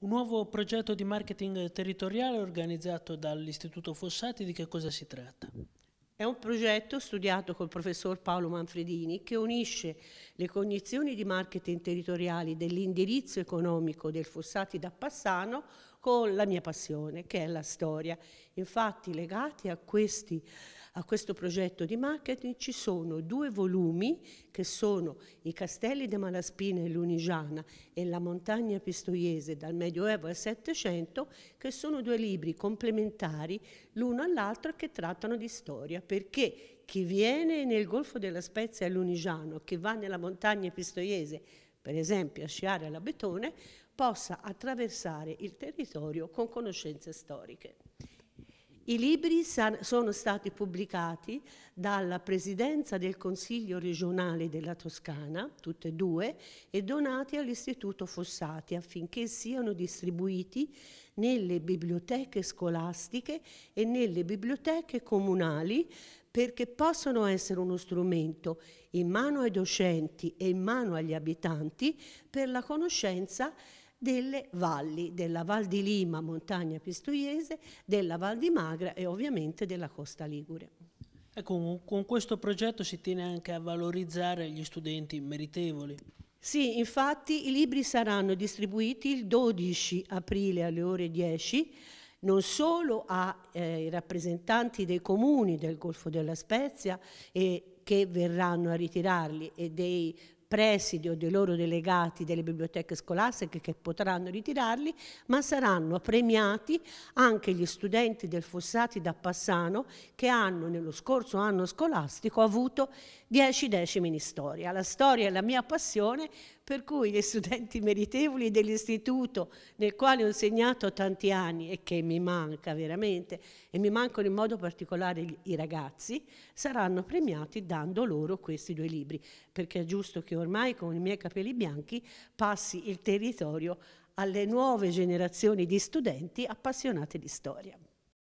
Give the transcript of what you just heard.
Un nuovo progetto di marketing territoriale organizzato dall'Istituto Fossati, di che cosa si tratta? È un progetto studiato col professor Paolo Manfredini che unisce le cognizioni di marketing territoriali dell'indirizzo economico del Fossati da Passano con la mia passione, che è la storia. Infatti, legati a, questi, a, questo progetto di marketing ci sono due volumi che sono I Castelli de Malaspina e Lunigiana e La montagna pistoiese dal Medioevo al Settecento, che sono due libri complementari l'uno all'altro che trattano di storia, perché chi viene nel Golfo della Spezia e Lunigiano, chi va nella montagna pistoiese, per esempio a sciare alla Betone, possa attraversare il territorio con conoscenze storiche. I libri sono stati pubblicati dalla Presidenza del Consiglio regionale della Toscana, tutte e due, e donati all'Istituto Fossati affinché siano distribuiti nelle biblioteche scolastiche e nelle biblioteche comunali perché possono essere uno strumento in mano ai docenti e in mano agli abitanti per la conoscenza delle valli, della Val di Lima, montagna pistoiese, della Val di Magra e ovviamente della costa ligure. Ecco, con questo progetto si tiene anche a valorizzare gli studenti meritevoli. Sì, infatti i libri saranno distribuiti il 12 aprile alle ore 10 non solo ai eh, rappresentanti dei comuni del Golfo della Spezia e che verranno a ritirarli e dei presidi o dei loro delegati delle biblioteche scolastiche che potranno ritirarli, ma saranno premiati anche gli studenti del Fossati da Passano che hanno nello scorso anno scolastico avuto 10 decimi di storia. La storia è la mia passione, per cui gli studenti meritevoli dell'istituto nel quale ho insegnato tanti anni e che mi manca veramente, e mi mancano in modo particolare i ragazzi, saranno premiati dando loro questi due libri, perché è giusto che ormai con i miei capelli bianchi passi il territorio alle nuove generazioni di studenti appassionati di storia.